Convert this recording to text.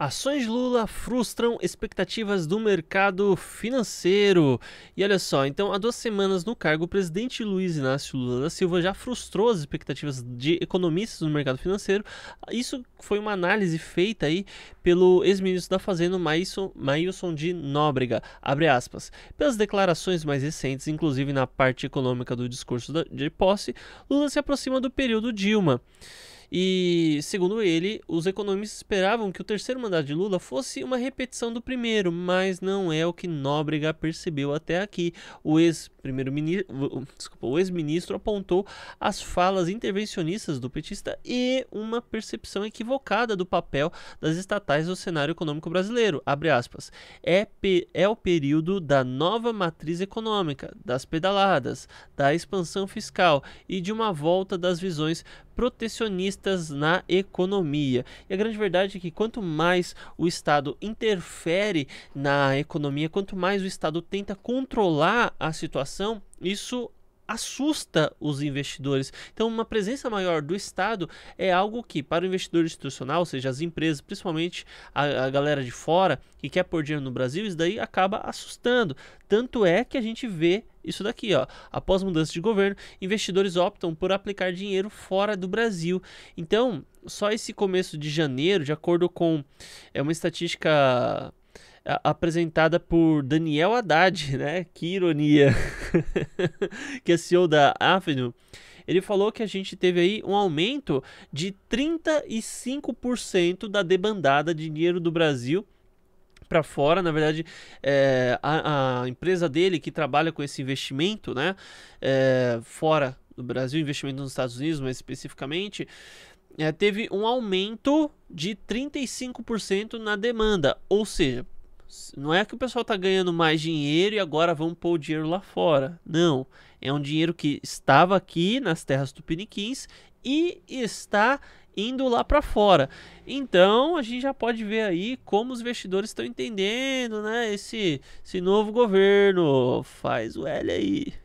Ações Lula frustram expectativas do mercado financeiro. E olha só, então há duas semanas no cargo, o presidente Luiz Inácio Lula da Silva já frustrou as expectativas de economistas no mercado financeiro. Isso foi uma análise feita aí pelo ex-ministro da Fazenda, Maílson de Nóbrega, abre aspas. Pelas declarações mais recentes, inclusive na parte econômica do discurso de posse, Lula se aproxima do período Dilma. E, segundo ele, os economistas esperavam que o terceiro mandato de Lula fosse uma repetição do primeiro, mas não é o que Nóbrega percebeu até aqui. O ex-primeiro-ministro, o ex-ministro apontou as falas intervencionistas do petista e uma percepção equivocada do papel das estatais no cenário econômico brasileiro. Abre aspas. É, é o período da nova matriz econômica, das pedaladas, da expansão fiscal e de uma volta das visões protecionistas na economia. E a grande verdade é que quanto mais o Estado interfere na economia, quanto mais o Estado tenta controlar a situação, isso assusta os investidores. Então, uma presença maior do Estado é algo que, para o investidor institucional, ou seja, as empresas, principalmente a, a, galera de fora que quer pôr dinheiro no Brasil, isso daí acaba assustando. Tanto é que a gente vê isso daqui, ó. Após mudança de governo, investidores optam por aplicar dinheiro fora do Brasil. Então, só esse começo de janeiro, de acordo com é uma estatística apresentada por Daniel Haddad, né? Que ironia. que é CEO da Avenue. Ele falou que a gente teve aí um aumento de 35% da debandada de dinheiro do Brasil para fora. Na verdade, é, a, a, empresa dele que trabalha com esse investimento, né, é, fora do Brasil, investimento nos Estados Unidos, mais especificamente, é, teve um aumento de 35% na demanda. Ou seja, não é que o pessoal está ganhando mais dinheiro e agora vão pôr o dinheiro lá fora. Não. É um dinheiro que estava aqui nas terras tupiniquins e está indo lá para fora. Então a gente já pode ver aí como os investidores estão entendendo, né? Esse, esse novo governo faz o L aí.